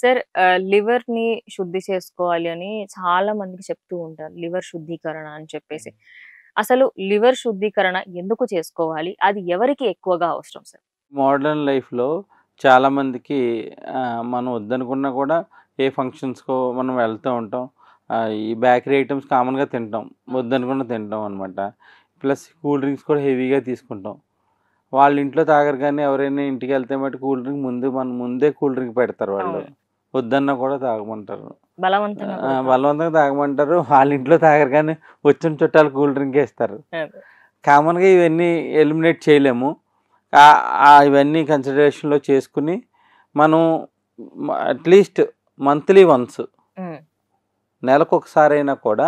Sir liver ని శుద్ధి చేసుకోవాలి అని చాలా మందికి చెప్తూ ఉంటారు. లివర్ శుద్ధీకరణ అని చెప్పేసి. అసలు లివర్ శుద్ధీకరణ ఎందుకు చేసుకోవాలి? అది ఎవరికి ఎక్కువగా అవసరం సార్? మోడర్న్ లైఫ్ లో చాలా మందికి మనం వద్దనుకున్నా కూడా ఏ ఫంక్షన్స్‌కో మనం వెళ్తూ ఉంటాం. ఈ బేకరీ కామన్ కామన్‌గా తింటాం. వద్దనుకున్న తింటాం అనమాట. ప్లస్ కూల్ డ్రింక్స్ కూడా హెవీగా తీసుకుంటాం. వాళ్ళ ఇంట్లో తాగరు కానీ ఎవరైనా వెళ్తే మటు కూల్ డ్రింక్ ముందు మన ముందే కూల్ డ్రింక్ పెడతారు వాళ్ళు. వద్దన్న కూడా తాగమంటారు బలవంతంగా తాగమంటారు వాళ్ళ ఇంట్లో తాగరు కానీ వచ్చిన చుట్టాలు కూల్ డ్రింక్ ఇస్తారు కామన్గా ఇవన్నీ ఎలిమినేట్ చేయలేము ఇవన్నీ కన్సిడరేషన్లో చేసుకుని మనం అట్లీస్ట్ మంత్లీ వన్స్ నెలకు ఒకసారి అయినా కూడా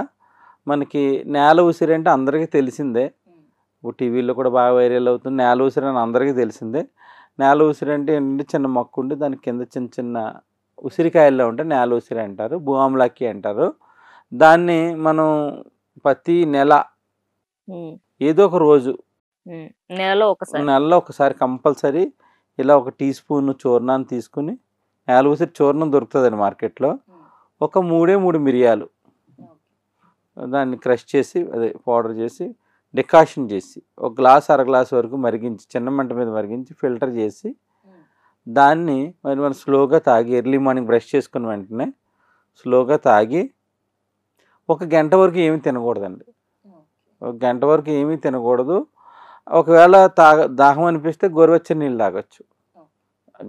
మనకి నేల ఉసిరి అంటే అందరికీ తెలిసిందే ఇప్పుడు టీవీలో కూడా బాగా వైరల్ అవుతుంది నేల ఉసిరి అని అందరికీ తెలిసిందే నేల ఉసిరి అంటే ఏంటంటే చిన్న మొక్క ఉండి దాని కింద చిన్న చిన్న ఉసిరికాయల్లో ఉంటే నేల ఉసిరి అంటారు భూఆమ్లాకి అంటారు దాన్ని మనం ప్రతి నెల ఏదో ఒక రోజు నెలలో ఒకసారి నెలలో ఒకసారి కంపల్సరీ ఇలా ఒక టీ స్పూన్ చూర్ణాన్ని తీసుకుని నేల ఉసిరి చూర్ణం దొరుకుతుందండి మార్కెట్లో ఒక మూడే మూడు మిరియాలు దాన్ని క్రష్ చేసి అదే పౌడర్ చేసి డికాషన్ చేసి ఒక గ్లాస్ అర గ్లాస్ వరకు మరిగించి చిన్న మంట మీద మరిగించి ఫిల్టర్ చేసి దాన్ని మరి మనం స్లోగా తాగి ఎర్లీ మార్నింగ్ బ్రష్ చేసుకున్న వెంటనే స్లోగా తాగి ఒక గంట వరకు ఏమీ తినకూడదండి ఒక గంట వరకు ఏమీ తినకూడదు ఒకవేళ తాగ దాహం అనిపిస్తే గోరువెచ్చని నీళ్ళు తాగొచ్చు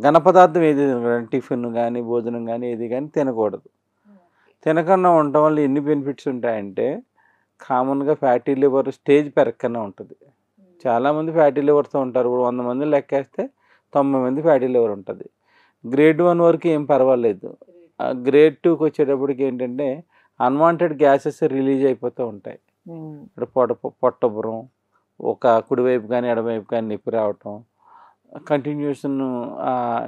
ఘన పదార్థం ఏది తినకూడదు టిఫిన్ కానీ భోజనం కానీ ఏది కానీ తినకూడదు తినకుండా ఉండటం వల్ల ఎన్ని బెనిఫిట్స్ ఉంటాయంటే కామన్గా ఫ్యాటీ లివర్ స్టేజ్ పెరగకనే ఉంటుంది చాలామంది ఫ్యాటీ లివర్తో ఉంటారు ఇప్పుడు వంద మంది లెక్కేస్తే తొంభై మంది ఫ్యాటీ లివర్ ఉంటుంది గ్రేడ్ వన్ వరకు ఏం పర్వాలేదు గ్రేడ్ టూకి వచ్చేటప్పటికి ఏంటంటే అన్వాంటెడ్ గ్యాసెస్ రిలీజ్ అయిపోతూ ఉంటాయి ఇప్పుడు పొట పొట్టబురం ఒక కుడివైపు కానీ ఎడవైపు కానీ నొప్పి రావటం కంటిన్యూషన్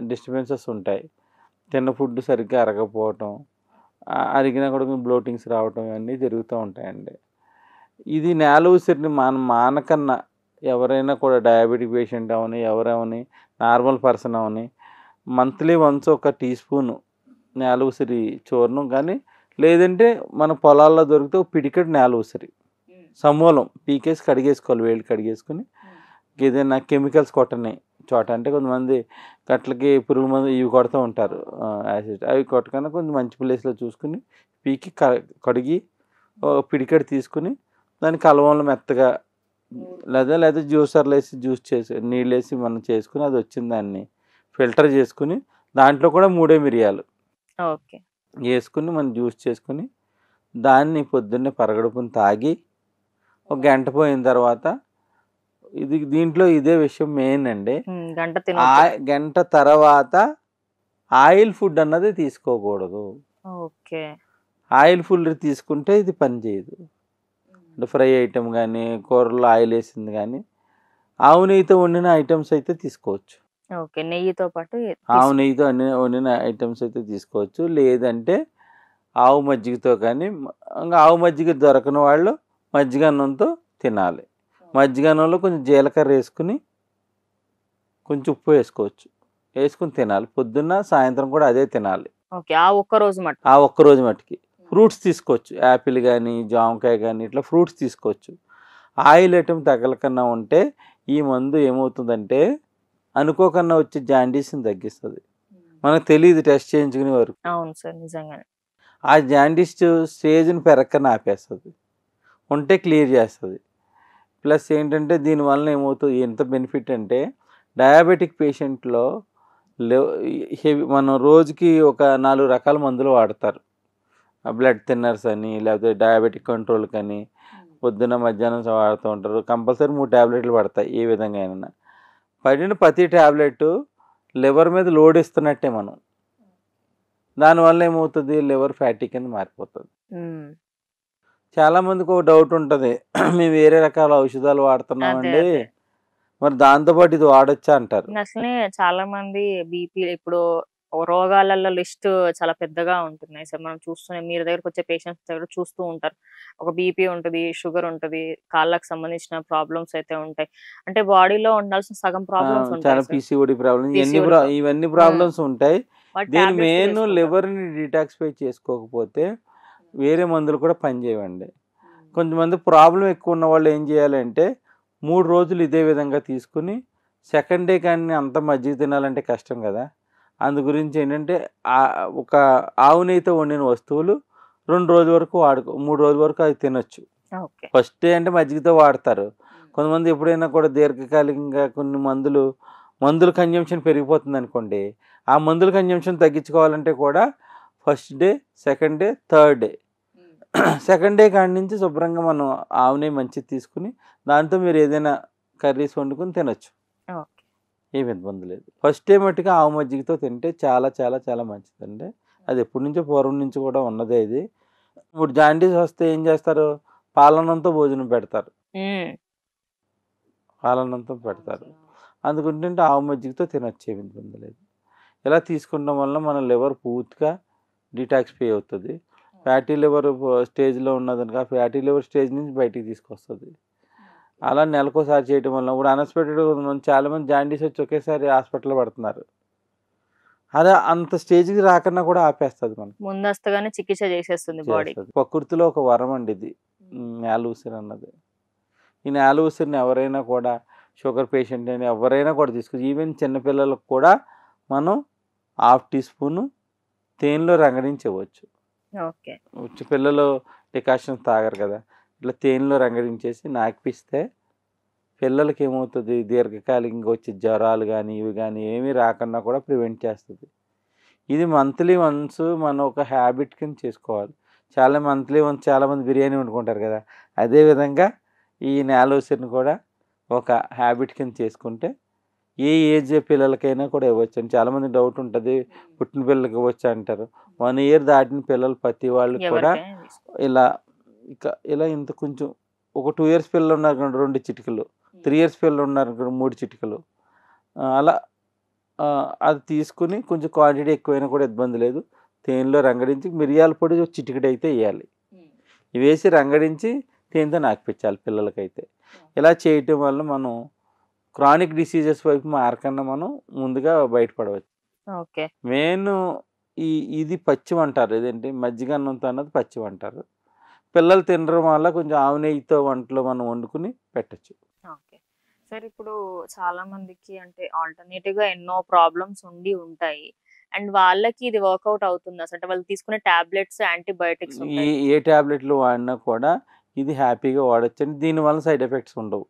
డిస్టర్బెన్సెస్ ఉంటాయి తిన్న ఫుడ్ సరిగ్గా అరగకపోవటం అరిగినా కూడా బ్లోటింగ్స్ రావటం ఇవన్నీ జరుగుతూ ఉంటాయండి ఇది నేల ఉసిరిని మన మానకన్నా ఎవరైనా కూడా డయాబెటిక్ పేషెంట్ అవని ఎవరవని నార్మల్ పర్సన్ అవని మంత్లీ వన్స్ ఒక టీ స్పూన్ నేల ఉసిరి చూర్ణం కానీ లేదంటే మన పొలాల్లో దొరికితే ఒక పిడికెట్ నేల ఉసిరి సమూలం పీకేసి కడిగేసుకోవాలి వేళ్ళు కడిగేసుకుని hmm. ఏదైనా కెమికల్స్ కొట్టని చోట అంటే కొంతమంది గట్లకి పురుగు మందు ఇవి కొడుతూ ఉంటారు యాసిడ్ అవి కొట్టకుండా కొంచెం మంచి ప్లేస్లో చూసుకుని పీకి కడిగి పిడికెడు తీసుకుని దాన్ని కలవంలో మెత్తగా లేదా లేదా జ్యూసర్లు వేసి జ్యూస్ చేసి నీళ్ళు వేసి మనం చేసుకుని అది వచ్చిన దాన్ని ఫిల్టర్ చేసుకుని దాంట్లో కూడా మూడే మిరియాలు ఓకే వేసుకుని మనం జ్యూస్ చేసుకుని దాన్ని పొద్దున్నే పరగడుపుని తాగి ఒక గంట పోయిన తర్వాత ఇది దీంట్లో ఇదే విషయం మెయిన్ అండి గంట తర్వాత ఆయిల్ ఫుడ్ అన్నది తీసుకోకూడదు ఆయిల్ ఫుడ్ తీసుకుంటే ఇది పనిచేయదు అంటే ఫ్రై ఐటెం కానీ కూరలో ఆయిల్ వేసింది కానీ ఆవు నెయ్యితో వండిన ఐటమ్స్ అయితే తీసుకోవచ్చు ఓకే నెయ్యితో పాటు ఆవు నెయ్యితో అన్ని వండిన ఐటమ్స్ అయితే తీసుకోవచ్చు లేదంటే ఆవు మజ్జిగతో కానీ ఇంకా ఆవు మజ్జిగ దొరకని వాళ్ళు మజ్జిగ అన్నంతో తినాలి మజ్జిగ అన్నంలో కొంచెం జీలకర్ర వేసుకుని కొంచెం ఉప్పు వేసుకోవచ్చు వేసుకుని తినాలి పొద్దున్న సాయంత్రం కూడా అదే తినాలి ఓకే ఆ ఒక్క రోజు మట్టి ఆ ఒక్క రోజు మట్టుకి ఫ్రూట్స్ తీసుకోవచ్చు యాపిల్ కానీ జామకాయ కానీ ఇట్లా ఫ్రూట్స్ తీసుకోవచ్చు ఆయిల్ ఐటమ్ తగలకన్నా ఉంటే ఈ మందు ఏమవుతుందంటే అనుకోకుండా వచ్చే జాండీస్ని తగ్గిస్తుంది మనకు తెలియదు టెస్ట్ చేయించుకునే వరకు అవును సార్ నిజంగా ఆ జాండీస్ స్టేజ్ని పెరక్కన ఆపేస్తుంది ఉంటే క్లియర్ చేస్తుంది ప్లస్ ఏంటంటే దీనివల్ల ఏమవుతుంది ఎంత బెనిఫిట్ అంటే డయాబెటిక్ పేషెంట్లో హెవీ మనం రోజుకి ఒక నాలుగు రకాల మందులు వాడతారు బ్లడ్ థిన్నర్స్ అని లేకపోతే డయాబెటిక్ కంట్రోల్ కానీ పొద్దున మధ్యాహ్నం వాడుతూ ఉంటారు కంపల్సరీ మూడు ట్యాబ్లెట్లు పడతాయి ఏ విధంగా అయినా పడిన ప్రతి ట్యాబ్లెట్ లివర్ మీద లోడ్ ఇస్తున్నట్టే మనం దానివల్ల ఏమవుతుంది లివర్ ఫ్యాటీ కింద మారిపోతుంది చాలామందికి ఒక డౌట్ ఉంటుంది మేము వేరే రకాల ఔషధాలు వాడుతున్నామండి మరి దాంతోపాటు ఇది వాడచ్చా అంటారు అసలే చాలా మంది బీపీ ఇప్పుడు రోగాలలో లిస్ట్ చాలా పెద్దగా ఉంటుంది సార్ మనం చూస్తూనే మీరు దగ్గరకు వచ్చే పేషెంట్స్ దగ్గర చూస్తూ ఉంటారు ఒక బీపీ ఉంటుంది షుగర్ ఉంటుంది కాళ్ళకు సంబంధించిన ప్రాబ్లమ్స్ అయితే ఉంటాయి అంటే బాడీలో ఉండాల్సిన సగం ప్రాబ్లమ్స్ ఉంటాయి ఇవన్నీ ప్రాబ్లమ్స్ ఉంటాయి దీని మెయిన్ లివర్ ని డిటాక్సిఫై చేసుకోకపోతే వేరే మందులు కూడా పనిచేయండి కొంతమంది ప్రాబ్లం ఎక్కువ ఉన్న వాళ్ళు ఏం చేయాలంటే మూడు రోజులు ఇదే విధంగా తీసుకుని సెకండ్ డే కానీ అంత మజ్జిగ తినాలంటే కష్టం కదా అందు గురించి ఏంటంటే ఒక ఆవు నెయ్యితో వండిన వస్తువులు రెండు రోజుల వరకు వాడుకో మూడు రోజుల వరకు అది తినొచ్చు ఫస్ట్ డే అంటే మజ్జిగతో వాడతారు కొంతమంది ఎప్పుడైనా కూడా దీర్ఘకాలికంగా కొన్ని మందులు మందుల కన్జంప్షన్ పెరిగిపోతుంది అనుకోండి ఆ మందుల కన్జంప్షన్ తగ్గించుకోవాలంటే కూడా first day second day third day hmm. Second day కాడి నుంచి శుభ్రంగా మనం ఆవునే మంచిగా తీసుకుని దాంతో మీరు ఏదైనా కర్రీస్ వండుకుని తినొచ్చు ఏమి ఇబ్బంది లేదు ఫస్ట్ టైం ఆవు మజ్జిగతో తింటే చాలా చాలా చాలా మంచిదండి అది ఎప్పటి నుంచో పూర్వం నుంచి కూడా ఉన్నదే ఇది ఇప్పుడు జాండీస్ వస్తే ఏం చేస్తారు పాలనంతో భోజనం పెడతారు పాలనంతో పెడతారు అందుకుంటుంటే ఆవు మజ్జిగతో తినొచ్చే ఇబ్బంది లేదు ఇలా తీసుకుంటాం వల్ల మన లివర్ పూర్తిగా డిటాక్స్ పే అవుతుంది ఫ్యాటీ లివర్ స్టేజ్లో ఉన్నదనుక ఫ్యాటీ లివర్ స్టేజ్ నుంచి బయటికి తీసుకొస్తుంది అలా నెలకోసారి చేయటం వల్ల ఇప్పుడు అన్ఎక్స్పెక్టెడ్ చాలామంది జాండీస్ వచ్చి ఒకేసారి హాస్పిటల్ పడుతున్నారు అదే అంత స్టేజ్కి రాకన్నా కూడా ఆపేస్తుంది మనం ముందస్తుగానే చికిత్స చేసేస్తుంది బాడీ ప్రకృతిలో ఒక వరం అండి ఇది ఊసిరి అన్నది ఈ ఊసిరిని ఎవరైనా కూడా షుగర్ పేషెంట్ అని ఎవరైనా కూడా తీసుకోవచ్చు ఈవెన్ చిన్నపిల్లలకు కూడా మనం హాఫ్ టీ స్పూన్ తేనెలో రంగడించవచ్చు పిల్లలు డికాషన్స్ తాగరు కదా ఇట్లా తేనెలో రంగడించేసి నాకిపిస్తే పిల్లలకి ఏమవుతుంది దీర్ఘకాలికంగా వచ్చే జ్వరాలు కానీ ఇవి కానీ ఏమీ రాకుండా కూడా ప్రివెంట్ చేస్తుంది ఇది మంత్లీ వన్స్ మనం ఒక హ్యాబిట్ కింద చేసుకోవాలి చాలా మంత్లీ వన్స్ చాలామంది బిర్యానీ వండుకుంటారు కదా అదేవిధంగా ఈ నేలోసిని కూడా ఒక హ్యాబిట్ కింద చేసుకుంటే ఏ ఏజ్ పిల్లలకైనా కూడా ఇవ్వచ్చు అని చాలామంది డౌట్ ఉంటుంది పుట్టిన పిల్లలకి ఇవ్వచ్చు అంటారు వన్ ఇయర్ దాటిన పిల్లలు ప్రతి వాళ్ళు కూడా ఇలా ఇక ఇలా ఇంత కొంచెం ఒక టూ ఇయర్స్ పిల్లలు ఉన్నారు రెండు చిటికలు త్రీ ఇయర్స్ పిల్లలు ఉన్నారు మూడు చిటికలు అలా అది తీసుకుని కొంచెం క్వాంటిటీ ఎక్కువైనా కూడా ఇబ్బంది లేదు తేనెలో రంగడించి మిరియాల పొడి చిటికడి అయితే వేయాలి వేసి రంగడించి తేనెతో నాకిపించాలి పిల్లలకైతే ఇలా చేయటం వల్ల మనం క్రానిక్ డిసీజెస్ వైపు మారకన్నా మనం ముందుగా బయటపడవచ్చు ఓకే మెయిన్ ఈ ఇది పచ్చి అంటారు ఇదేంటి మజ్జిగ అన్నంతో అన్నది పచ్చి అంటారు పిల్లలు తినడం వల్ల కొంచెం ఆవు నెయ్యితో వంటలు మనం వండుకుని పెట్టచ్చు సార్ ఇప్పుడు చాలా మందికి అంటే ఆల్టర్నేటివ్ గా ఎన్నో ప్రాబ్లమ్స్ ఉండి ఉంటాయి అండ్ వాళ్ళకి ఇది వర్కౌట్ అవుతుంది అంటే వాళ్ళు తీసుకునే టాబ్లెట్స్ యాంటీబయోటిక్స్ ఏ టాబ్లెట్లు వాడినా కూడా ఇది హ్యాపీగా వాడచ్చు దీనివల్ల సైడ్ ఎఫెక్ట్స్ ఉండవు